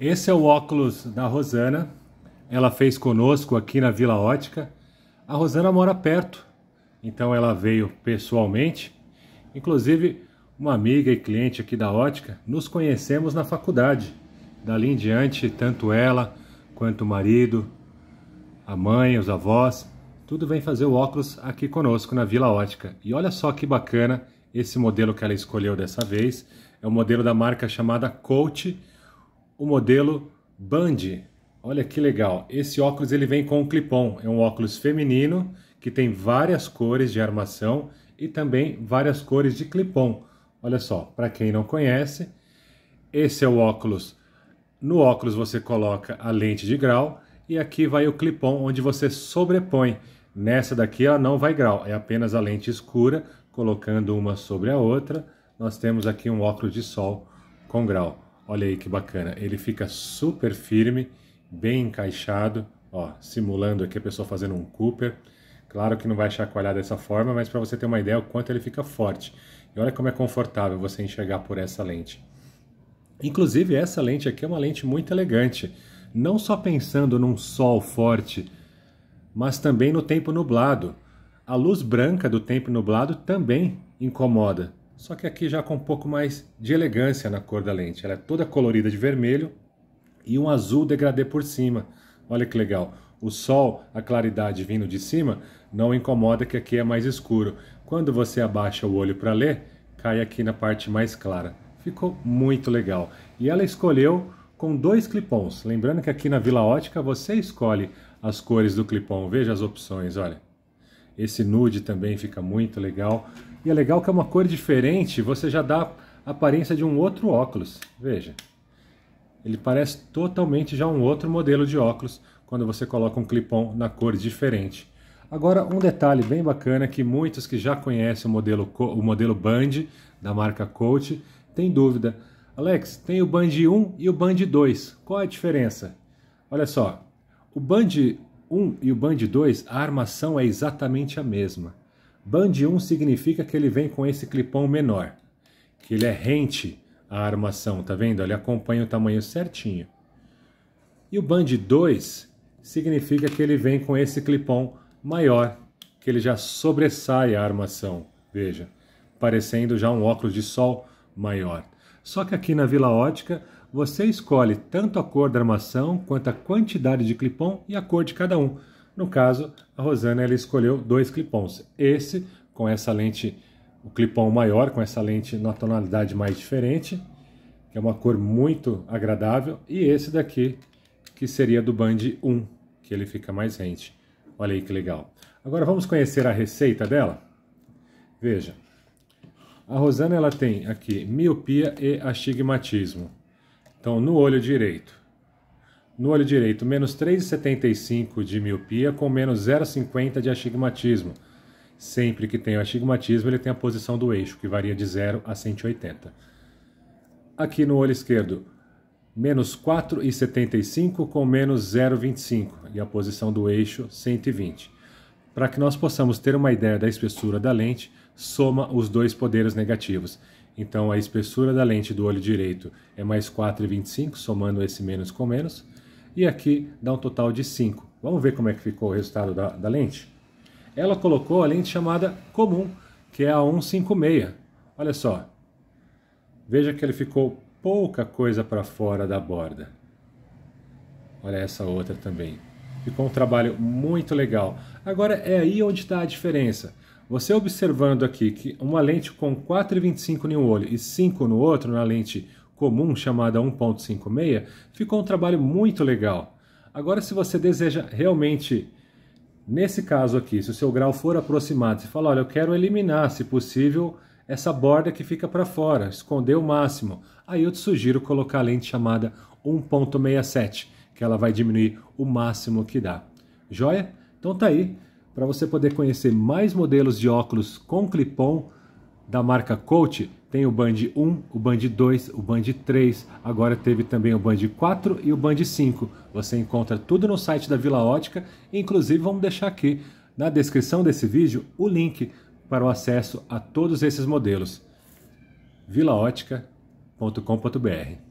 Esse é o óculos da Rosana. Ela fez conosco aqui na Vila Ótica. A Rosana mora perto, então ela veio pessoalmente. Inclusive, uma amiga e cliente aqui da Ótica, nos conhecemos na faculdade. Dali em diante, tanto ela quanto o marido, a mãe, os avós, tudo vem fazer o óculos aqui conosco na Vila Ótica. E olha só que bacana esse modelo que ela escolheu dessa vez. É o um modelo da marca chamada Coach o modelo Band. Olha que legal. Esse óculos ele vem com um clipon. É um óculos feminino que tem várias cores de armação e também várias cores de clipon. Olha só, para quem não conhece, esse é o óculos. No óculos você coloca a lente de grau e aqui vai o clipon onde você sobrepõe. Nessa daqui ela não vai grau, é apenas a lente escura colocando uma sobre a outra. Nós temos aqui um óculos de sol com grau. Olha aí que bacana, ele fica super firme, bem encaixado, ó, simulando aqui a pessoa fazendo um Cooper. Claro que não vai chacoalhar dessa forma, mas para você ter uma ideia o quanto ele fica forte. E olha como é confortável você enxergar por essa lente. Inclusive essa lente aqui é uma lente muito elegante, não só pensando num sol forte, mas também no tempo nublado. A luz branca do tempo nublado também incomoda, só que aqui já com um pouco mais de elegância na cor da lente. Ela é toda colorida de vermelho e um azul degradê por cima. Olha que legal. O sol, a claridade vindo de cima, não incomoda que aqui é mais escuro. Quando você abaixa o olho para ler, cai aqui na parte mais clara. Ficou muito legal. E ela escolheu com dois clipons. Lembrando que aqui na Vila Ótica você escolhe as cores do clipon. Veja as opções, olha. Esse nude também fica muito legal. E é legal que é uma cor diferente, você já dá a aparência de um outro óculos. Veja, ele parece totalmente já um outro modelo de óculos quando você coloca um clipon na cor diferente. Agora, um detalhe bem bacana que muitos que já conhecem o modelo, o modelo Band da marca Coach têm dúvida. Alex, tem o Band 1 e o Band 2, qual é a diferença? Olha só, o Band 1 e o Band 2, a armação é exatamente a mesma. Band 1 significa que ele vem com esse clipão menor, que ele é rente à armação, tá vendo? Ele acompanha o tamanho certinho. E o Band 2 significa que ele vem com esse clipão maior, que ele já sobressai a armação, veja, parecendo já um óculos de sol maior. Só que aqui na Vila Ótica você escolhe tanto a cor da armação quanto a quantidade de clipon e a cor de cada um. No caso, a Rosana ela escolheu dois clipons. Esse com essa lente, o clipon maior, com essa lente na tonalidade mais diferente, que é uma cor muito agradável, e esse daqui, que seria do Band 1, que ele fica mais rente. Olha aí que legal. Agora vamos conhecer a receita dela? Veja, a Rosana ela tem aqui miopia e astigmatismo. Então, no olho direito. No olho direito, menos 3,75 de miopia com menos 0,50 de astigmatismo. Sempre que tem o astigmatismo, ele tem a posição do eixo, que varia de 0 a 180. Aqui no olho esquerdo, menos 4,75 com menos 0,25 e a posição do eixo 120. Para que nós possamos ter uma ideia da espessura da lente, soma os dois poderes negativos. Então a espessura da lente do olho direito é mais 4,25, somando esse menos com menos. E aqui dá um total de 5. Vamos ver como é que ficou o resultado da, da lente? Ela colocou a lente chamada comum, que é a 156. Olha só. Veja que ele ficou pouca coisa para fora da borda. Olha essa outra também. Ficou um trabalho muito legal. Agora é aí onde está a diferença. Você observando aqui que uma lente com 4,25 em um olho e 5 no outro, na lente comum chamada 1.56, ficou um trabalho muito legal. Agora, se você deseja realmente, nesse caso aqui, se o seu grau for aproximado, você fala, olha, eu quero eliminar, se possível, essa borda que fica para fora, esconder o máximo. Aí eu te sugiro colocar a lente chamada 1.67, que ela vai diminuir o máximo que dá. Joia? Então tá aí. Para você poder conhecer mais modelos de óculos com clip-on da marca Coach, tem o Band 1, o Band 2, o Band 3, agora teve também o Band 4 e o Band 5. Você encontra tudo no site da Vila Ótica, inclusive vamos deixar aqui na descrição desse vídeo o link para o acesso a todos esses modelos. vilaótica.com.br